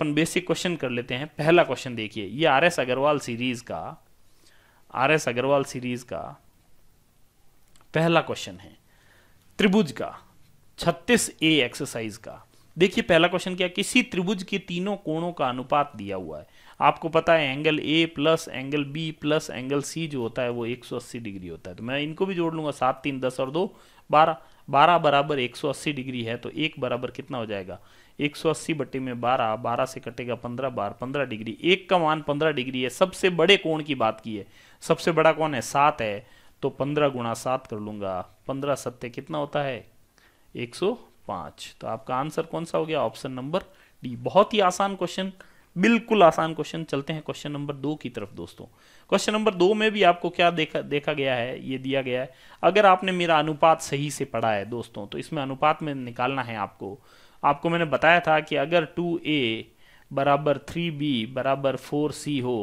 अपन basic question कर लेते हैं पहला क्वेश्चन देखिए ये आर एस अग्रवाल सीरीज का आर एस अग्रवाल सीरीज का पहला क्वेश्चन है त्रिभुज का छत्तीस ए एक्सरसाइज का देखिए पहला क्वेश्चन क्या किसी त्रिभुज के तीनों कोणों का अनुपात दिया हुआ है आपको पता है angle A plus angle B plus angle C जो होता है वो 180 डिग्री होता है तो मैं इनको भी जोड़ लूंगा सात तीन दस और दो बारह बारह बराबर 180 डिग्री है तो एक बराबर कितना हो जाएगा एक सौ अस्सी बट्टे में बारह बारह से कटेगा पंद्रह बार पंद्रह डिग्री एक का मान पंद्रह डिग्री है सबसे बड़े कोण की बात की है सबसे बड़ा कौन है सात है तो पंद्रह गुणा सात कर लूंगा पंद्रह सत्य कितना होता है एक सौ पांच तो आपका आंसर कौन सा हो गया ऑप्शन नंबर डी बहुत ही आसान क्वेश्चन बिल्कुल आसान क्वेश्चन चलते हैं क्वेश्चन नंबर दो की तरफ दोस्तों क्वेश्चन नंबर दो में भी आपको क्या देखा देखा गया है ये दिया गया है अगर आपने मेरा अनुपात सही से पढ़ा है दोस्तों तो इसमें अनुपात में निकालना है आपको आपको मैंने बताया था कि अगर टू ए बराबर थ्री बी बराबर फोर सी हो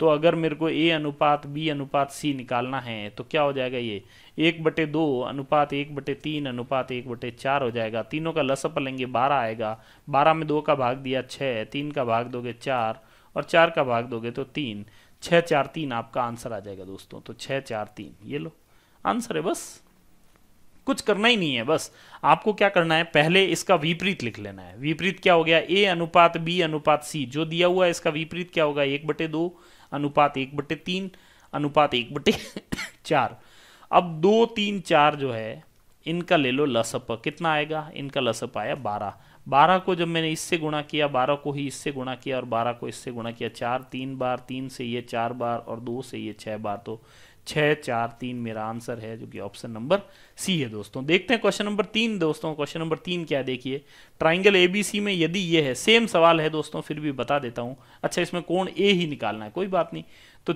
तो अगर मेरे को ए अनुपात बी अनुपात सी निकालना है तो क्या हो जाएगा ये एक बटे दो अनुपात एक बटे तीन अनुपात एक बटे चार हो जाएगा तीनों का लसअप लेंगे बारह आएगा बारह में दो का भाग दिया छः तीन का भाग दोगे चार और चार का भाग दोगे तो तीन छः चार तीन आपका आंसर आ जाएगा दोस्तों तो छः चार तीन ये लो आंसर है बस कुछ करना ही नहीं है बस आपको क्या करना है पहले इसका विपरीत लिख लेना है विपरीत क्या हो गया ए अनुपात बी अनुपात सी जो दिया हुआ है इसका विपरीत क्या होगा एक बटे दो अनुपात एक बटे तीन अनुपात एक बटे चार अब दो तीन चार जो है इनका ले लो लसप कितना आएगा इनका लसप आया बारह बारह को जब मैंने इससे गुणा किया बारह को ही इससे गुणा किया और बारह को इससे गुणा किया चार तीन बार तीन से ये चार बार और दो से ये छह बार तो छः चार तीन मेरा आंसर है जो कि ऑप्शन नंबर सी है दोस्तों देखते हैं क्वेश्चन नंबर तीन दोस्तों क्वेश्चन नंबर तीन क्या देखिए ट्राइंगल ए बी सी में यदि ये है सेम सवाल है दोस्तों फिर भी बता देता हूँ अच्छा इसमें कोण ए ही निकालना है कोई बात नहीं तो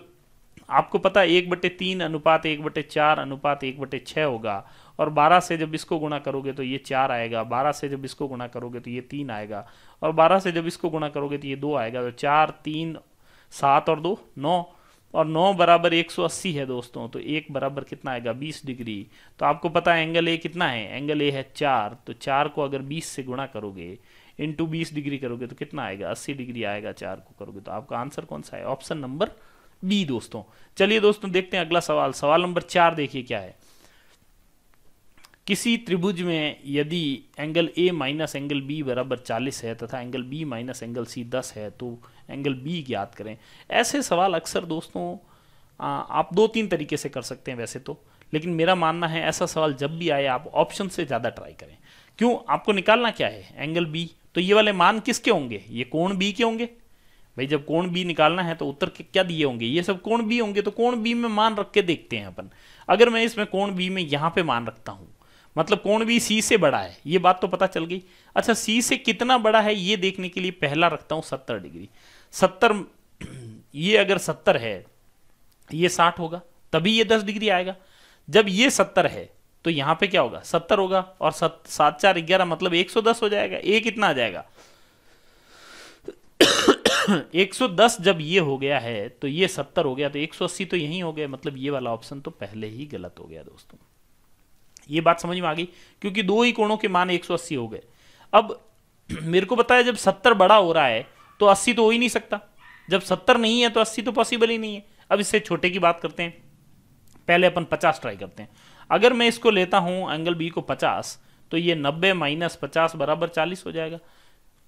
आपको पता है एक बटे तीन अनुपात एक बटे चार अनुपात एक बटे छः होगा और बारह से जब इसको गुणा करोगे तो ये चार आएगा बारह से जब इसको गुणा करोगे तो ये तीन आएगा और बारह से जब इसको गुणा करोगे तो ये दो आएगा तो चार तीन सात और दो नौ और 9 बराबर 180 है दोस्तों तो एक बराबर कितना आएगा 20 डिग्री तो आपको पता है एंगल ए कितना है एंगल ए है चार तो चार को अगर 20 से गुणा करोगे इंटू बीस डिग्री करोगे तो कितना आएगा अस्सी डिग्री आएगा चार को करोगे तो आपका आंसर कौन सा है ऑप्शन नंबर बी दोस्तों चलिए दोस्तों देखते हैं अगला सवाल सवाल नंबर चार देखिए क्या है किसी त्रिभुज में यदि angle A minus angle B बराबर चालीस है तथा angle B minus angle C दस है तो एंगल बी ज्ञात करें ऐसे सवाल अक्सर दोस्तों आप दो तीन तरीके से कर सकते हैं वैसे तो लेकिन मेरा मानना है ऐसा सवाल जब भी आए आप ऑप्शन से ज़्यादा ट्राई करें क्यों आपको निकालना क्या है एंगल बी तो ये वाले मान किसके होंगे ये कोण बी के होंगे भाई जब कोण बी निकालना है तो उत्तर के क्या दिए होंगे ये सब कोण बी होंगे तो कोण बी में मान रख के देखते हैं अपन अगर मैं इसमें कोण बी में यहाँ पे मान रखता हूँ मतलब कोण बी सी से बड़ा है ये बात तो पता चल गई अच्छा सी से कितना बड़ा है ये देखने के लिए पहला रखता हूँ सत्तर डिग्री सत्तर ये अगर सत्तर है ये साठ होगा तभी ये दस डिग्री आएगा जब ये सत्तर है तो यहां पे क्या होगा सत्तर होगा और सत सात चार ग्यारह मतलब एक सौ दस हो जाएगा ए कितना आ जाएगा एक सौ दस जब ये हो गया है तो ये सत्तर हो गया तो एक सौ अस्सी तो यही हो गया मतलब ये वाला ऑप्शन तो पहले ही गलत हो गया दोस्तों ये बात समझ में आ गई क्योंकि दो ही कोणों के मान एक सौ अस्सी हो गए अब मेरे को बताया जब सत्तर बड़ा हो रहा है तो अस्सी तो हो ही नहीं सकता जब सत्तर नहीं है तो अस्सी तो पॉसिबल ही नहीं है अब इससे छोटे की बात करते हैं पहले अपन पचास ट्राई करते हैं अगर मैं इसको लेता हूं एंगल बी को पचास तो ये नब्बे माइनस पचास बराबर चालीस हो जाएगा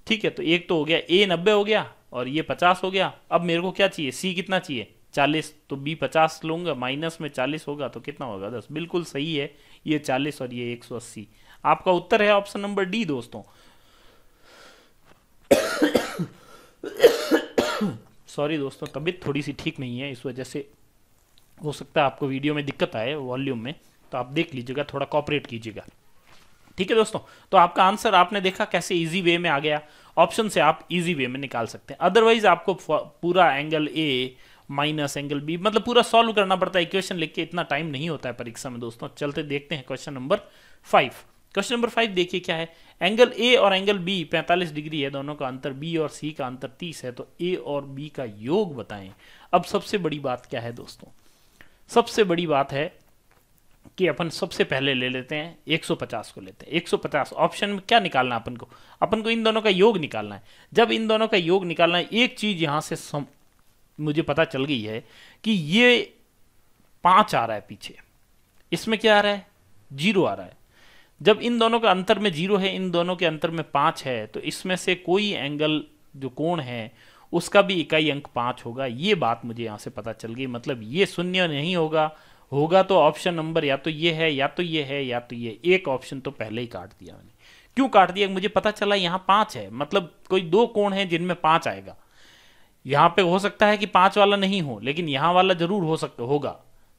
ठीक है तो एक तो हो गया ए नब्बे हो गया और ये पचास हो गया अब मेरे को क्या चाहिए सी कितना चाहिए चालीस तो बी पचास लूंगा माइनस में चालीस होगा तो कितना होगा दस बिल्कुल सही है ये चालीस और ये एक सौ अस्सी आपका उत्तर है ऑप्शन नंबर डी दोस्तों सॉरी दोस्तों तबीयत थोड़ी सी ठीक नहीं है इस वजह से हो सकता है आपको वीडियो में दिक्कत आए वॉल्यूम में तो आप देख लीजिएगा थोड़ा कॉपरेट कीजिएगा ठीक है दोस्तों तो आपका आंसर आपने देखा कैसे इजी वे में आ गया ऑप्शन से आप इजी वे में निकाल सकते हैं अदरवाइज आपको पूरा angle A minus angle B मतलब पूरा सॉल्व करना पड़ता है इक्वेशन लिख के इतना टाइम नहीं होता है परीक्षा में दोस्तों चलते देखते हैं question number five question number five देखिए क्या है एंगल ए और एंगल बी 45 डिग्री है दोनों का अंतर बी और सी का अंतर 30 है तो ए और बी का योग बताएं अब सबसे बड़ी बात क्या है दोस्तों सबसे बड़ी बात है कि अपन सबसे पहले ले लेते हैं 150 को लेते हैं 150 ऑप्शन में क्या निकालना अपन को अपन को इन दोनों का योग निकालना है जब इन दोनों का योग निकालना है एक चीज़ यहां से सम, मुझे पता चल गई है कि ये पांच आ रहा है पीछे इसमें क्या आ रहा है जीरो आ रहा है जब इन दोनों के अंतर में जीरो है इन दोनों के अंतर में पांच है तो इसमें से कोई एंगल जो कोण है उसका भी इकाई अंक पांच होगा ये बात मुझे यहां से पता चल गई मतलब ये शून्य नहीं होगा होगा तो ऑप्शन नंबर या तो ये है या तो ये है या तो ये एक ऑप्शन तो पहले ही काट दिया मैंने क्यों काट दिया मुझे पता चला यहाँ पांच है मतलब कोई दो कोण है जिनमें पांच आएगा यहां पे हो सकता है कि पांच वाला नहीं हो लेकिन यहां वाला जरूर हो सकता होगा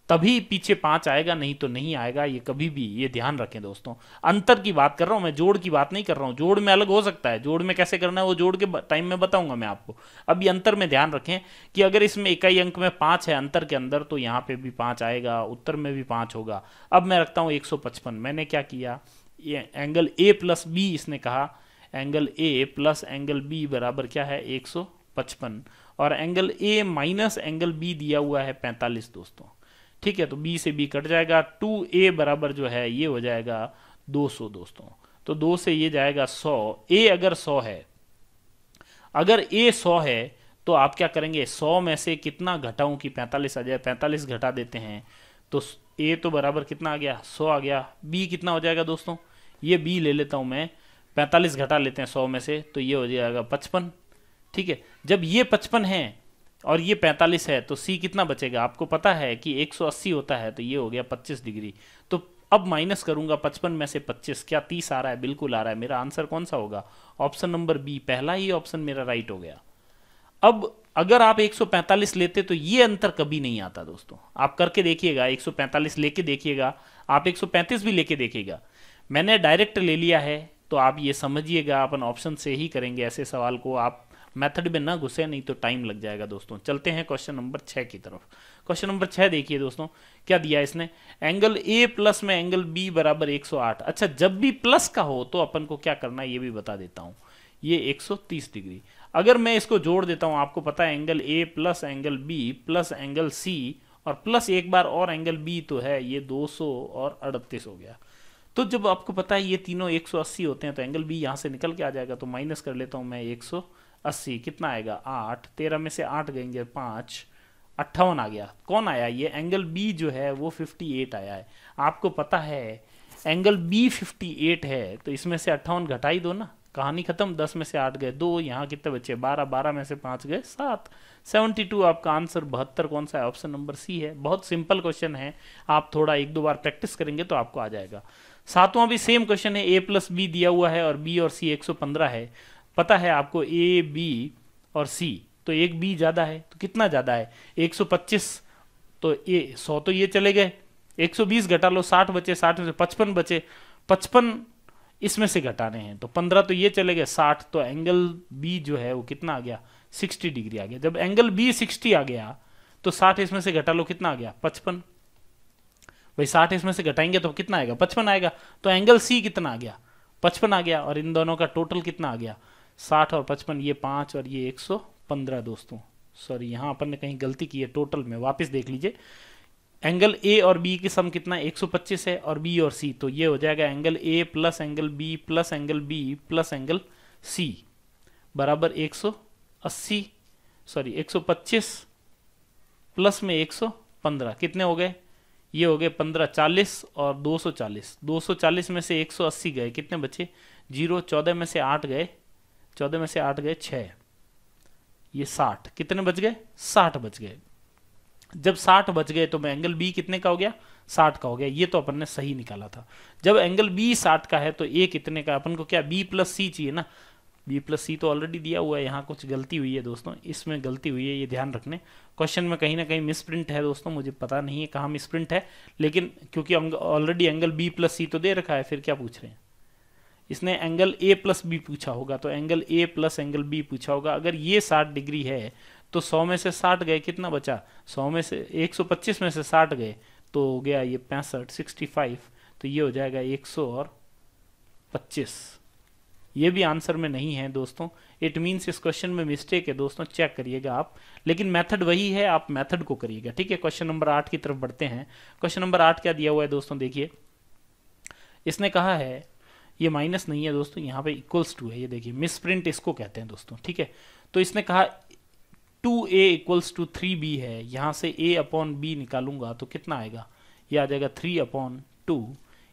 तभी पीछे पांच आएगा नहीं तो नहीं आएगा ये कभी भी ये ध्यान रखें दोस्तों अंतर की बात कर रहा हूं मैं जोड़ की बात नहीं कर रहा हूं जोड़ में अलग हो सकता है जोड़ में कैसे करना है वो जोड़ के टाइम में बताऊंगा मैं आपको अब ये अंतर में ध्यान रखें कि अगर इसमें इकाई अंक में पांच है अंतर के अंदर तो यहाँ पर भी पांच आएगा उत्तर में भी पांच होगा अब मैं रखता हूँ एक मैंने क्या किया ये एंगल ए प्लस बी इसने कहा angle A plus angle B बराबर क्या है एक और angle A minus angle B दिया हुआ है 45 दोस्तों ठीक है तो बी से बी कट जाएगा टू ए बराबर जो है ये हो जाएगा दो सौ दोस्तों तो दो से ये जाएगा सौ ए अगर सौ है अगर ए सौ है तो आप क्या करेंगे सौ में से कितना घटाऊं कि पैंतालीस आ जाए पैंतालीस घटा देते हैं तो ए तो बराबर कितना आ गया सौ आ गया बी कितना हो जाएगा दोस्तों ये बी ले लेता हूं मैं पैंतालीस घटा लेते हैं सौ में से तो ये हो जाएगा पचपन ठीक है जब ये पचपन है और ये 45 है तो सी कितना बचेगा आपको पता है कि 180 होता है तो ये हो गया 25 डिग्री तो अब माइनस करूंगा 55 में से 25 क्या 30 आ रहा है बिल्कुल आ रहा है मेरा आंसर कौन सा होगा ऑप्शन नंबर बी पहला ही ऑप्शन मेरा राइट हो गया अब अगर आप 145 लेते तो ये अंतर कभी नहीं आता दोस्तों आप करके देखिएगा 145 लेके देखिएगा आप 135 भी लेके देखिएगा मैंने डायरेक्ट ले लिया है तो आप ये समझिएगा अपन ऑप्शन से ही करेंगे ऐसे सवाल को आप मेथड में ना घुसे नहीं तो टाइम लग जाएगा दोस्तों चलते हैं क्वेश्चन नंबर छः की तरफ क्वेश्चन नंबर छः देखिए दोस्तों क्या दिया इसने एंगल ए प्लस में एंगल बी बराबर 108 अच्छा जब भी प्लस का हो तो अपन को क्या करना है ये भी बता देता हूँ ये 130 डिग्री अगर मैं इसको जोड़ देता हूँ आपको पता है angle A plus angle B plus angle C और प्लस एक बार और एंगल बी तो है ये सौ और अड़तीस हो गया तो जब आपको पता है ये तीनों 180 होते हैं तो एंगल बी यहाँ से निकल के आ जाएगा तो माइनस कर लेता हूँ मैं अस्सी कितना आएगा आठ तेरह में से आठ गएंगे पाँच अट्ठावन आ गया कौन आया ये एंगल बी जो है वो फिफ्टी एट आया है आपको पता है एंगल बी फिफ्टी एट है तो इसमें से अट्ठावन घटाई दो ना कहानी खत्म दस में से आठ गए दो यहाँ कितने बच्चे बारह बारह में से पाँच गए सात सेवेंटी टू आपका आंसर बहत्तर कौन सा है ऑप्शन नंबर सी है बहुत सिंपल क्वेश्चन है आप थोड़ा एक दो बार प्रैक्टिस करेंगे तो आपको आ जाएगा सातवां भी सेम क्वेश्चन है ए प्लस बी दिया हुआ है और बी और सी एक सौ पंद्रह है पता है आपको ए बी और सी तो एक बी ज़्यादा है तो कितना ज़्यादा है 125 तो ए 100 तो ये चले गए 120 घटा लो 60 बचे 60 में से पचपन बचे पचपन इसमें से घटाने हैं तो 15 तो ये चले गए 60 तो एंगल बी जो है वो कितना आ गया 60 डिग्री आ गया जब एंगल बी 60 आ गया तो 60 इसमें से घटा लो कितना आ गया पचपन भाई 60 इसमें से घटाएंगे तो कितना आएगा पचपन आएगा तो एंगल सी कितना आ गया पचपन आ गया और इन दोनों का टोटल कितना आ गया साठ और पचपन ये पांच और ये एक सौ पंद्रह दोस्तों सॉरी यहां अपन ने कहीं गलती की है टोटल में वापस देख लीजिए एंगल ए और बी की सम कितना एक सौ पच्चीस है और बी और सी तो ये हो जाएगा angle A plus angle B plus angle B plus angle C बराबर एक सौ अस्सी सॉरी एक सौ पच्चीस प्लस में एक सौ पंद्रह कितने हो गए ये हो गए पंद्रह चालीस और दो दो सौ चालीस सौ चालीस में से एक सौ अस्सी गए कितने बचे जीरो चौदह में से आठ गए चौदह में से आठ गए छह ये साठ कितने बच गए साठ बच गए जब साठ बच गए तो मैं एंगल बी कितने का हो गया साठ का हो गया ये तो अपन ने सही निकाला था जब एंगल बी साठ का है तो ए कितने का अपन को क्या बी प्लस सी चाहिए ना बी प्लस सी तो ऑलरेडी दिया हुआ है यहाँ कुछ गलती हुई है दोस्तों इसमें गलती हुई है ये ध्यान रखने क्वेश्चन में कहीं ना कहीं मिस प्रिंट है दोस्तों मुझे पता नहीं है कहाँ मिस प्रिंट है लेकिन क्योंकि already angle B plus C तो दे रखा है फिर क्या पूछ रहे हैं इसने एंगल ए प्लस बी पूछा होगा तो angle A plus angle B पूछा होगा अगर ये साठ डिग्री है तो सौ में से साठ गए कितना बचा सौ में से एक सौ पच्चीस में से साठ गए तो हो गया ये पैंसठ सिक्सटी फाइव तो ये हो जाएगा एक सौ और पच्चीस ये भी आंसर में नहीं है दोस्तों इट मीन्स इस क्वेश्चन में मिस्टेक है दोस्तों चेक करिएगा आप लेकिन मेथड वही है आप मेथड को करिएगा ठीक है क्वेश्चन नंबर आठ की तरफ बढ़ते हैं क्वेश्चन नंबर आठ क्या दिया हुआ है दोस्तों देखिए इसने कहा है ये माइनस नहीं है दोस्तों यहाँ पे इक्वल्स टू है ये देखिए प्रिंट इसको कहते हैं दोस्तों ठीक है तो इसने कहा two A equals to three B है यहाँ से ए अपॉन बी निकालूंगा तो कितना आएगा ये आ जाएगा थ्री अपॉन टू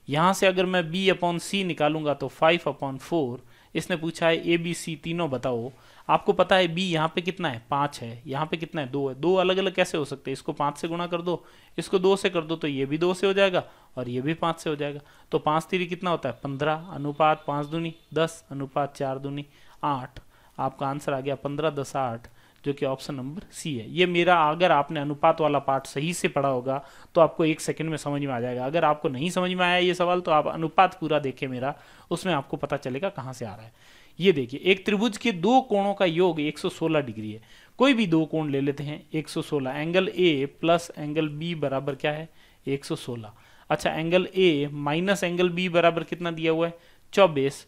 यहाँ से अगर मैं बी अपॉन सी निकालूंगा तो फाइव अपॉन फोर इसने पूछा है ए बी सी तीनों बताओ आपको पता है बी यहाँ पे कितना है पाँच है यहाँ पे कितना है दो है दो अलग अलग कैसे हो सकते हैं इसको पाँच से गुणा कर दो इसको दो से कर दो तो ये भी दो से हो जाएगा और ये भी पाँच से हो जाएगा तो पाँच तीरी कितना होता है पंद्रह अनुपात पाँच दूनी दस अनुपात चार दूनी आठ आपका आंसर आ गया पंद्रह दस आठ जो कि ऑप्शन नंबर सी है ये मेरा अगर आपने अनुपात वाला पार्ट सही से पढ़ा होगा तो आपको एक सेकंड में समझ में आ जाएगा अगर आपको नहीं समझ में आया ये सवाल तो आप अनुपात पूरा देखें मेरा उसमें आपको पता चलेगा कहाँ से आ रहा है ये देखिए एक त्रिभुज के दो कोणों का योग 116 डिग्री है कोई भी दो कोण ले लेते हैं 116 angle A plus angle B बराबर क्या है 116 अच्छा angle A minus angle B बराबर कितना दिया हुआ है चौबीस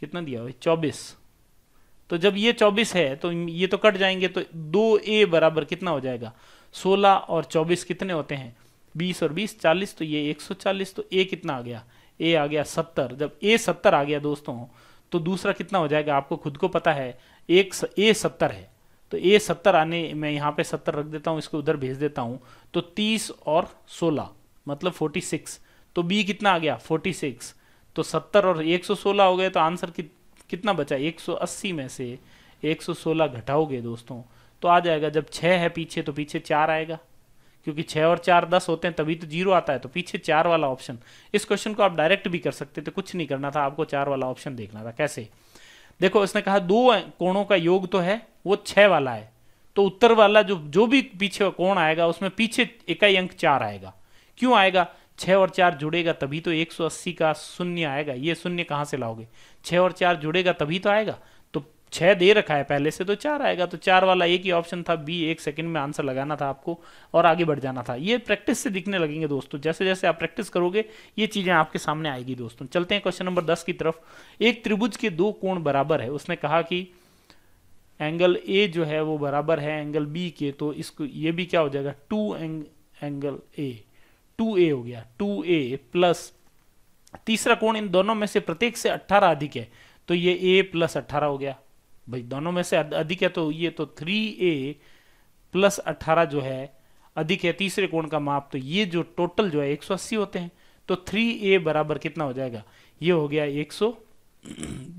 कितना दिया हुआ है चौबीस तो जब ये चौबीस है तो ये तो कट जाएंगे तो दो ए बराबर कितना हो जाएगा सोलह और चौबीस कितने होते हैं बीस और बीस चालीस तो ये एक सौ चालीस तो ए कितना आ गया ए आ गया सत्तर जब ए सत्तर आ गया दोस्तों तो दूसरा कितना हो जाएगा आपको खुद को पता है एक ए सत्तर है तो ए सत्तर आने मैं यहाँ पे सत्तर रख देता हूँ इसको उधर भेज देता हूँ तो तीस और सोलह मतलब 46 तो बी कितना आ गया 46 तो 70 और 116 हो गए तो आंसर कि, कितना बचा 180 में से 116 घटाओगे दोस्तों तो आ जाएगा जब छः है पीछे तो पीछे चार आएगा क्योंकि छः और चार दस होते हैं तभी तो जीरो आता है तो पीछे चार वाला ऑप्शन इस क्वेश्चन को आप डायरेक्ट भी कर सकते थे कुछ नहीं करना था आपको चार वाला ऑप्शन देखना था कैसे देखो इसने कहा दो कोणों का योग तो है वो छः वाला है तो उत्तर वाला जो जो भी पीछे कोण आएगा उसमें पीछे इकाई अंक चार आएगा क्यों आएगा छः और चार जुड़ेगा तभी तो 180 का शून्य आएगा ये शून्य कहाँ से लाओगे छः और चार जुड़ेगा तभी तो आएगा तो छः दे रखा है पहले से तो चार आएगा तो चार वाला एक ही ऑप्शन था बी एक सेकंड में आंसर लगाना था आपको और आगे बढ़ जाना था ये प्रैक्टिस से दिखने लगेंगे दोस्तों जैसे जैसे आप प्रैक्टिस करोगे ये चीज़ें आपके सामने आएगी दोस्तों चलते हैं क्वेश्चन नंबर दस की तरफ एक त्रिभुज के दो कोण बराबर है उसने कहा कि एंगल ए जो है वो बराबर है एंगल बी के तो इसको ये भी क्या हो जाएगा टू एंग, एंगल ए टू ए हो गया टू ए प्लस तीसरा कोण इन दोनों में से प्रत्येक से अट्ठारह अधिक है तो ये ए प्लस अट्ठारह हो गया भाई दोनों में से अधिक है तो ये तो थ्री ए प्लस अट्ठारह जो है अधिक है तीसरे कोण का माप तो ये जो टोटल जो है एक सौ अस्सी होते हैं तो थ्री ए बराबर कितना हो जाएगा ये हो गया एक सौ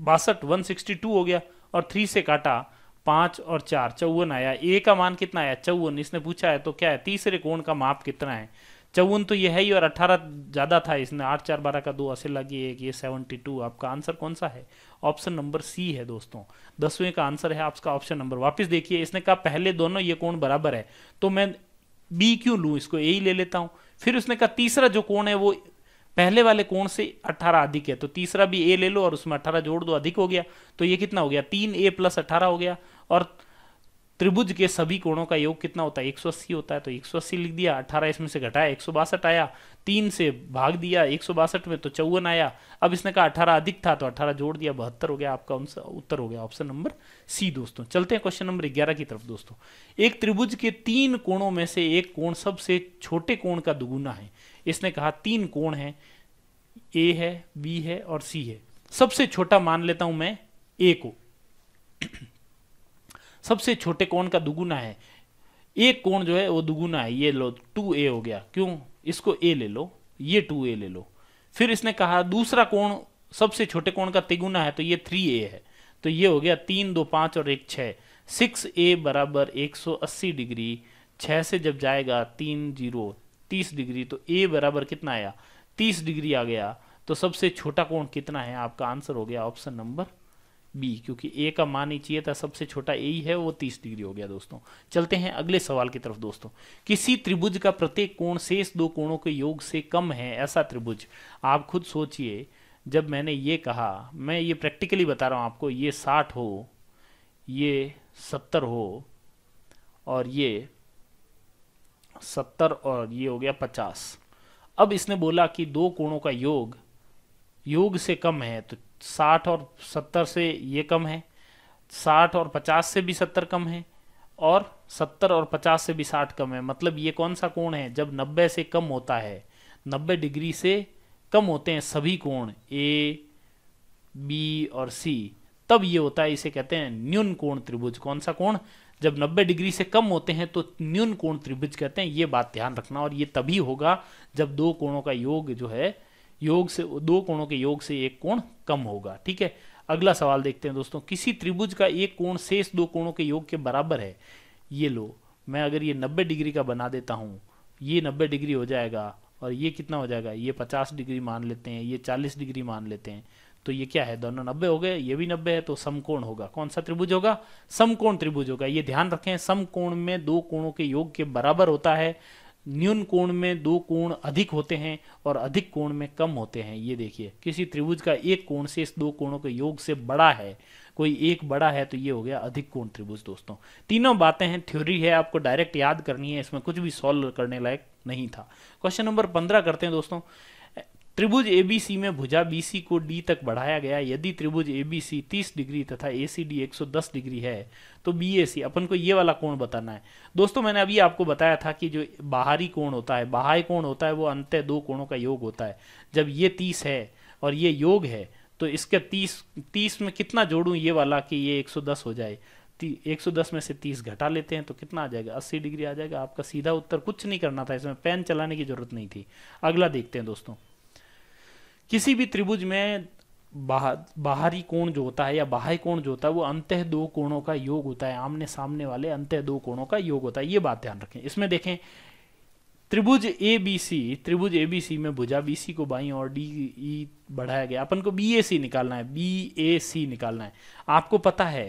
बासठ वन सिक्सटी टू हो गया और थ्री से काटा पांच और चार चौवन आया ए का मान कितना आया चौवन इसने पूछा है तो क्या है तीसरे कोण का माप कितना है चौवन तो ये है ही और अठारह ज़्यादा था इसने आठ चार बारह का दो असिल लगी एक ये सेवनटी टू आपका आंसर कौन सा है ऑप्शन नंबर सी है दोस्तों दसवें का आंसर है आपका ऑप्शन नंबर वापस देखिए इसने कहा पहले दोनों ये कोण बराबर है तो मैं बी क्यों लू इसको ए ही ले लेता हूं फिर उसने कहा तीसरा जो कोण है वो पहले वाले कोण से 18 अधिक है तो तीसरा भी ए ले लो और उसमें 18 जोड़ दो अधिक हो गया तो ये कितना हो गया तीन ए प्लस अठारह हो गया और त्रिभुज के सभी कोणों का योग कितना होता है 180 होता है तो 180 लिख दिया 18 इसमें से घटाया एक आया तीन से भाग दिया एक में तो चौवन आया अब इसने कहा अठारह अधिक था तो अठारह जोड़ दिया बहत्तर हो गया आपका उत्तर हो गया ऑप्शन नंबर सी दोस्तों चलते हैं क्वेश्चन नंबर ग्यारह की तरफ दोस्तों एक त्रिभुज के तीन कोणों में से एक कोण सबसे छोटे कोण का दुगुना है इसने कहा तीन कोण है ए है बी है और सी है सबसे छोटा मान लेता हूं मैं ए को सबसे छोटे कोण का दुगुना है एक कोण जो है वो दुगुना है ये लो टू ए हो गया क्यों इसको ए ले लो ये टू ए ले लो फिर इसने कहा दूसरा कोण सबसे छोटे कोण का तिगुना है तो ये थ्री ए है तो ये हो गया तीन दो पांच और एक छह सिक्स ए बराबर एक सौ अस्सी डिग्री छह से जब जाएगा तीन जीरो तीस डिग्री तो ए बराबर कितना आया तीस डिग्री आ गया तो सबसे छोटा कोण कितना है आपका आंसर हो गया ऑप्शन नंबर बी क्योंकि ए का मान ही चाहिए था सबसे छोटा ए ही है वो तीस डिग्री हो गया दोस्तों चलते हैं अगले सवाल की तरफ दोस्तों किसी त्रिभुज का प्रत्येक कोण शेष दो कोणों के योग से कम है ऐसा त्रिभुज आप खुद सोचिए जब मैंने ये कहा मैं ये प्रैक्टिकली बता रहा हूँ आपको ये साठ हो ये सत्तर हो और ये सत्तर और ये हो गया पचास अब इसने बोला कि दो कोणों का योग योग से कम है तो साठ और सत्तर से ये कम है साठ और पचास से भी सत्तर कम है और सत्तर और पचास से भी साठ कम है मतलब ये कौन सा कोण है जब नब्बे से कम होता है नब्बे डिग्री से कम होते हैं सभी कोण ए बी और सी तब ये होता है इसे कहते हैं न्यून कोण त्रिभुज कौन सा कोण जब 90 डिग्री से कम होते हैं तो न्यून कोण त्रिभुज कहते हैं ये बात ध्यान रखना और ये तभी होगा जब दो कोणों का योग जो है योग से दो कोणों के योग से एक कोण कम होगा ठीक है अगला सवाल देखते हैं दोस्तों किसी त्रिभुज का एक कोण शेष दो कोणों के योग के बराबर है ये लो मैं अगर ये नब्बे डिग्री का बना देता हूँ ये नब्बे डिग्री हो जाएगा और ये कितना हो जाएगा ये पचास डिग्री मान लेते हैं ये चालीस डिग्री मान लेते हैं तो ये क्या है दोनों नब्बे हो गए ये भी नब्बे है तो समकोण होगा कौन सा त्रिभुज होगा समकोण त्रिभुज होगा ये ध्यान रखें समकोण में दो कोणों के योग के बराबर होता है न्यून कोण में दो कोण अधिक होते हैं और अधिक कोण में कम होते हैं ये देखिए किसी त्रिभुज का एक कोण से इस दो कोणों के योग से बड़ा है कोई एक बड़ा है तो ये हो गया अधिक कोण त्रिभुज दोस्तों तीनों बातें हैं थ्योरी है आपको डायरेक्ट याद करनी है इसमें कुछ भी सॉल्व करने लायक नहीं था क्वेश्चन नंबर पंद्रह करते हैं दोस्तों त्रिभुज एबीसी में भुजा बीसी को डी तक बढ़ाया गया यदि त्रिभुज एबीसी 30 डिग्री तथा एसीडी 110 डिग्री है तो बीएसी अपन को ये वाला कोण बताना है दोस्तों मैंने अभी आपको बताया था कि जो बाहरी कोण होता है बाह्य कोण होता है वो अंत दो कोणों का योग होता है जब ये तीस है और ये योग है तो इसके तीस तीस में कितना जोड़ू ये वाला कि ये दस हो जाए 110 में से 30 घटा लेते हैं तो कितना आ जाएगा 80 डिग्री आ जाएगा आपका सीधा उत्तर कुछ नहीं करना था इसमें पेन चलाने की जरूरत नहीं थी अगला देखते हैं दोस्तों किसी भी त्रिभुज में बाहर बाहरी कोण जो होता है या बाह्य कोण जो होता है वो अंत दो कोणों का योग होता है आमने सामने वाले अंत दो कोणों का योग होता है ये बात ध्यान रखें इसमें देखें त्रिभुज ए बी सी त्रिभुज ए बी सी में भुजा बी सी को बाई और डी ई e बढ़ाया गया अपन को बी ए सी निकालना है बी ए सी निकालना है आपको पता है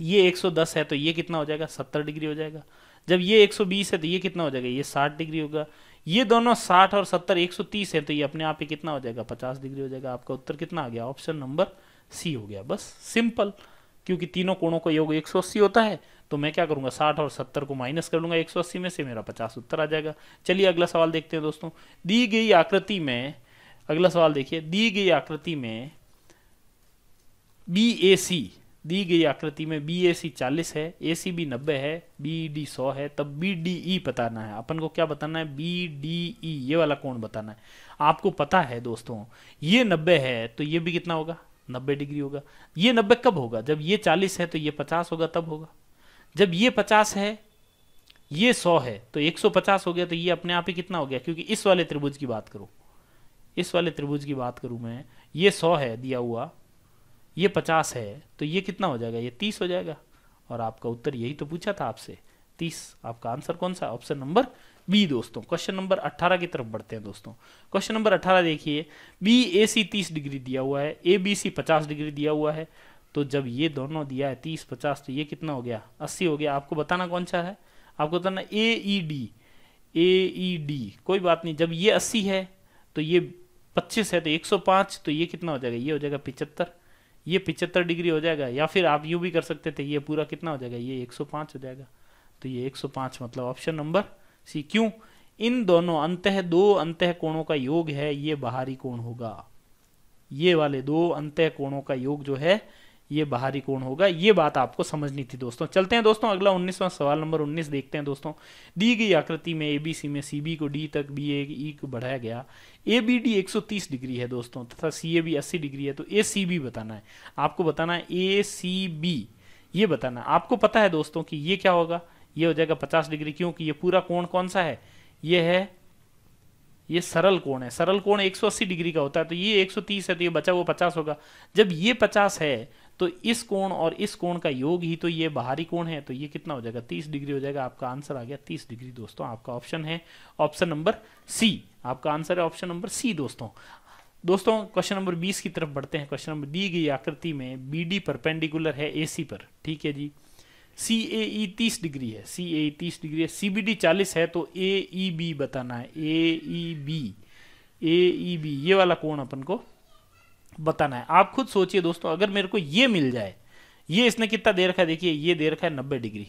ये 110 है तो ये कितना हो जाएगा 70 डिग्री हो जाएगा जब ये 120 है तो ये कितना हो जाएगा ये 60 डिग्री होगा ये दोनों साठ और सत्तर एक सौ तीस है तो ये अपने आप ही कितना हो जाएगा पचास डिग्री हो जाएगा आपका उत्तर कितना आ गया ऑप्शन नंबर सी हो गया बस सिंपल क्योंकि तीनों कोणों का को योग एक सौ अस्सी होता है तो मैं क्या करूंगा साठ और सत्तर को माइनस कर लूंगा एक सौ अस्सी में से मेरा पचास उत्तर आ जाएगा चलिए अगला सवाल देखते हैं दोस्तों दी गई आकृति में अगला सवाल देखिए दी गई आकृति में बी ए सी दी गई आकृति में बी ए सी चालीस है ए सी बी नब्बे है बी डी सौ है तब बी डी ई बताना है अपन को क्या बताना है बी डी ई ये वाला कौन बताना है आपको पता है दोस्तों ये नब्बे है तो ये भी कितना होगा नब्बे डिग्री होगा ये नब्बे कब होगा जब ये चालीस है तो ये पचास होगा तब होगा जब ये पचास है ये सौ है तो एक सौ पचास हो गया तो ये अपने आप ही कितना हो गया क्योंकि इस वाले त्रिभुज की बात करो इस वाले त्रिभुज की बात करूं मैं ये सौ है दिया हुआ ये पचास है तो ये कितना हो जाएगा ये तीस हो जाएगा और आपका उत्तर यही तो पूछा था आपसे तीस आपका आंसर कौन सा ऑप्शन नंबर बी दोस्तों क्वेश्चन नंबर अट्ठारह की तरफ बढ़ते हैं दोस्तों क्वेश्चन नंबर अट्ठारह देखिए बी ए सी तीस डिग्री दिया हुआ है ए बी सी पचास डिग्री दिया हुआ है तो जब ये दोनों दिया है तीस पचास तो ये कितना हो गया अस्सी हो गया आपको बताना कौन सा है आपको बताना ए E D A E D कोई बात नहीं जब ये अस्सी है तो ये पच्चीस है तो एक सौ पांच तो ये कितना हो जाएगा ये हो जाएगा पिचहत्तर ये पिचहत्तर डिग्री हो जाएगा या फिर आप यू भी कर सकते थे ये पूरा कितना हो जाएगा ये 105 हो जाएगा तो ये 105 मतलब ऑप्शन नंबर सी क्यों इन दोनों अंत दो अंत कोणों का योग है ये बाहरी कोण होगा ये वाले दो अंत कोणों का योग जो है ये बाहरी कोण होगा ये बात आपको समझनी थी दोस्तों चलते हैं दोस्तों अगला उन्नीसवां सवाल नंबर उन्नीस देखते हैं दोस्तों दी गई आकृति में ए बी सी में सी बी को डी तक बी ए ई को बढ़ाया गया ए बी डी एक सौ तीस डिग्री है दोस्तों तथा सी ए बी अस्सी डिग्री है तो ए सी बी बताना है आपको बताना है ए सी बी ये बताना है आपको पता है दोस्तों कि ये क्या होगा ये हो जाएगा पचास डिग्री क्योंकि ये पूरा कोण कौन सा है ये है ये सरल कोण है सरल कोण 180 डिग्री का होता है तो ये 130 है तो ये बचा हुआ 50 होगा जब ये 50 है तो इस कोण और इस कोण का योग ही तो ये बाहरी कोण है तो ये कितना हो जाएगा तीस डिग्री हो जाएगा आपका आंसर आ गया तीस डिग्री दोस्तों आपका ऑप्शन है ऑप्शन नंबर सी आपका आंसर है ऑप्शन नंबर सी दोस्तों दोस्तों क्वेश्चन नंबर 20 की तरफ बढ़ते हैं क्वेश्चन नंबर दी गई आकृति में बी डी परपेंडिकुलर है ए सी पर ठीक है जी सी ए ई तीस डिग्री है सी ए ई तीस डिग्री है सी बी डी चालीस है तो ए ई बी बताना है ए E B A E B ये वाला कोण अपन को बताना है आप खुद सोचिए दोस्तों अगर मेरे को ये मिल जाए ये इसने कितना दे रखा है देखिए ये दे रखा है नब्बे डिग्री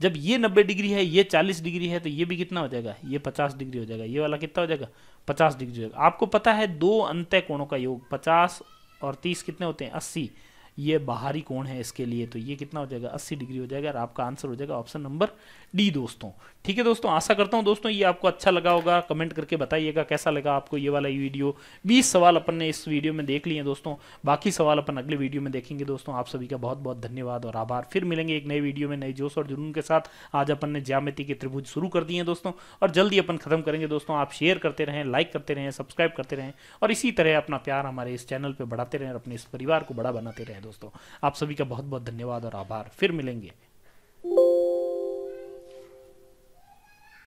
जब ये नब्बे डिग्री है ये चालीस डिग्री है तो ये भी कितना हो जाएगा ये पचास डिग्री हो जाएगा ये वाला कितना हो जाएगा पचास डिग्री हो जाएगा आपको पता है दो अंत्य कोणों का योग पचास और तीस कितने होते हैं अस्सी ये बाहरी कोण है इसके लिए तो ये कितना हो जाएगा अस्सी डिग्री हो जाएगा और आपका आंसर हो जाएगा ऑप्शन नंबर डी दोस्तों ठीक है दोस्तों आशा करता हूँ दोस्तों ये आपको अच्छा लगा होगा कमेंट करके बताइएगा कैसा लगा आपको ये वाला वीडियो बीस सवाल अपन ने इस वीडियो में देख लिए दोस्तों बाकी सवाल अपन अगले वीडियो में देखेंगे दोस्तों आप सभी का बहुत बहुत धन्यवाद और आभार फिर मिलेंगे एक नए वीडियो में नए जोश और जुनून के साथ आज अपन ने ज्यामिति के त्रिभुज शुरू कर दिए दोस्तों और जल्दी अपन खत्म करेंगे दोस्तों आप शेयर करते रहें लाइक करते रहें सब्सक्राइब करते रहें और इसी तरह अपना प्यार हमारे इस चैनल पर बढ़ाते रहें और अपने इस परिवार को बड़ा बनाते रहें हैं दोस्तों आप सभी का बहुत बहुत धन्यवाद और आभार फिर मिलेंगे